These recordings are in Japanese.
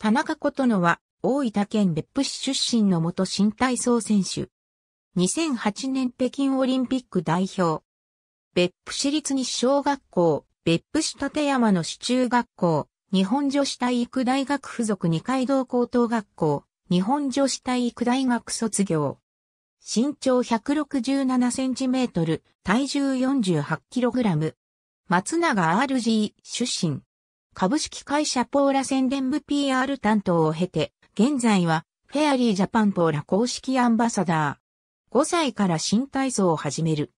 田中琴乃は、大分県別府市出身の元新体操選手。2008年北京オリンピック代表。別府市立西小学校、別府市立山の市中学校、日本女子体育大学附属二階堂高等学校、日本女子体育大学卒業。身長167センチメートル、体重48キログラム。松永 RG 出身。株式会社ポーラ宣伝部 PR 担当を経て、現在はフェアリージャパンポーラ公式アンバサダー。5歳から新体操を始める。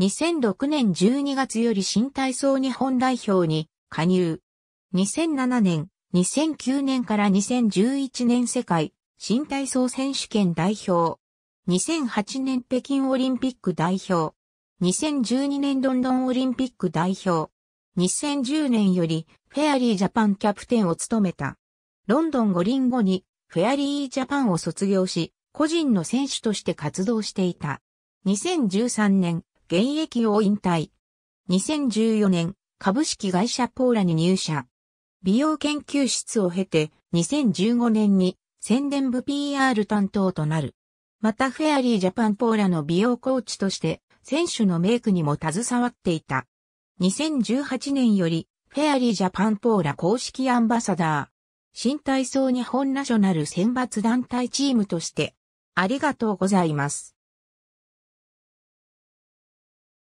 2006年12月より新体操日本代表に加入。2007年、2009年から2011年世界新体操選手権代表。2008年北京オリンピック代表。2012年ロンドンオリンピック代表。2010年よりフェアリージャパンキャプテンを務めた。ロンドン五輪後にフェアリージャパンを卒業し、個人の選手として活動していた。2013年、現役を引退。2014年、株式会社ポーラに入社。美容研究室を経て、2015年に宣伝部 PR 担当となる。またフェアリージャパンポーラの美容コーチとして、選手のメイクにも携わっていた。2018年より、フェアリージャパンポーラ公式アンバサダー。新体操日本ナショナル選抜団体チームとして、ありがとうございます。